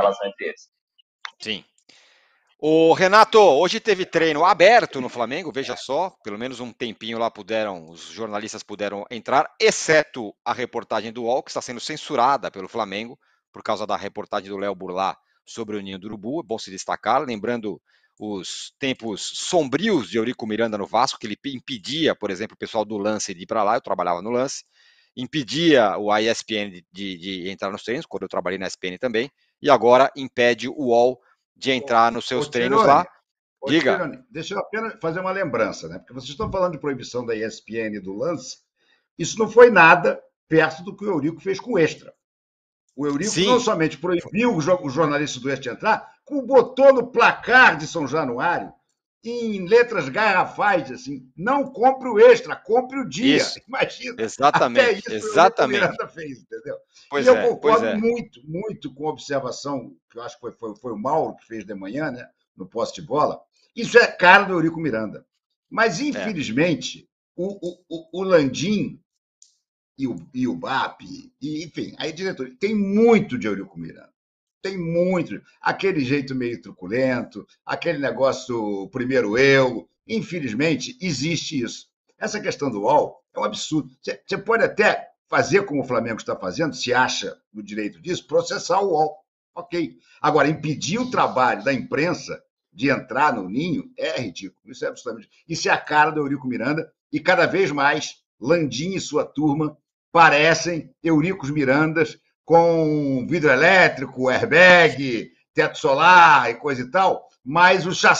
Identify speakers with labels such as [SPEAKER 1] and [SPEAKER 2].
[SPEAKER 1] relação entre eles. Sim. O Renato, hoje teve treino aberto no Flamengo, veja só, pelo menos um tempinho lá puderam, os jornalistas puderam entrar, exceto a reportagem do UOL, que está sendo censurada pelo Flamengo por causa da reportagem do Léo Burlá sobre o Ninho do Urubu, é bom se destacar, lembrando os tempos sombrios de Eurico Miranda no Vasco, que ele impedia, por exemplo, o pessoal do lance de ir para lá, eu trabalhava no lance, impedia o ESPN de, de, entrar nos treinos, quando eu trabalhei na ESPN também, e agora impede o UOL de entrar nos seus treinos lá. Ô, Diga.
[SPEAKER 2] deixa eu apenas fazer uma lembrança, né? Porque vocês estão falando de proibição da ESPN do lance. Isso não foi nada perto do que o Eurico fez com o Extra. O Eurico Sim. não somente proibiu o jornalista do Oeste entrar, como botou no placar de São Januário em letras garrafais, assim, não compre o extra, compre o dia. Isso.
[SPEAKER 1] Imagina. Exatamente. Até isso exatamente. O
[SPEAKER 2] fez, entendeu?
[SPEAKER 1] Pois e eu é, concordo é.
[SPEAKER 2] muito, muito com a observação, que eu acho que foi, foi, foi o Mauro que fez de manhã, né? No poste de bola. Isso é caro do Eurico Miranda. Mas, é. infelizmente, é. o, o, o Landim e o, e o BAP, e, enfim, aí diretor, tem muito de Eurico Miranda. Tem muito. Aquele jeito meio truculento, aquele negócio primeiro eu. Infelizmente, existe isso. Essa questão do UOL é um absurdo. Você pode até fazer como o Flamengo está fazendo, se acha no direito disso, processar o UOL. Ok. Agora, impedir o trabalho da imprensa de entrar no ninho é ridículo. Isso é absolutamente. Isso é a cara do Eurico Miranda. E cada vez mais, Landim e sua turma parecem Euricos Mirandas com vidro elétrico, airbag, teto solar e coisa e tal, mas o chassi